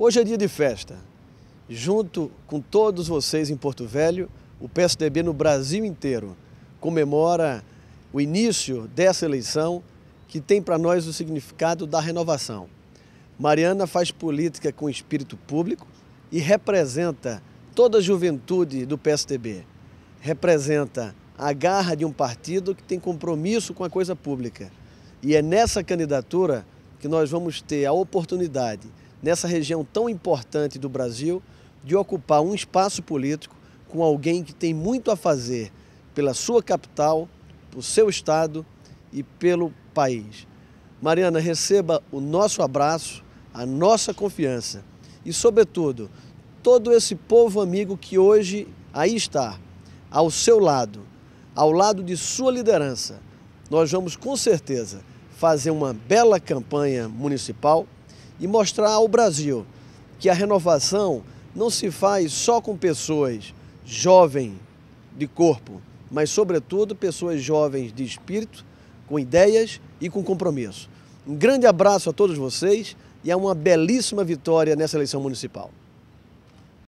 Hoje é dia de festa. Junto com todos vocês em Porto Velho, o PSDB no Brasil inteiro comemora o início dessa eleição que tem para nós o significado da renovação. Mariana faz política com espírito público e representa toda a juventude do PSDB. Representa a garra de um partido que tem compromisso com a coisa pública. E é nessa candidatura que nós vamos ter a oportunidade nessa região tão importante do Brasil, de ocupar um espaço político com alguém que tem muito a fazer pela sua capital, pelo seu estado e pelo país. Mariana, receba o nosso abraço, a nossa confiança e, sobretudo, todo esse povo amigo que hoje aí está, ao seu lado, ao lado de sua liderança. Nós vamos com certeza fazer uma bela campanha municipal e mostrar ao Brasil que a renovação não se faz só com pessoas jovens de corpo, mas, sobretudo, pessoas jovens de espírito, com ideias e com compromisso. Um grande abraço a todos vocês e a uma belíssima vitória nessa eleição municipal.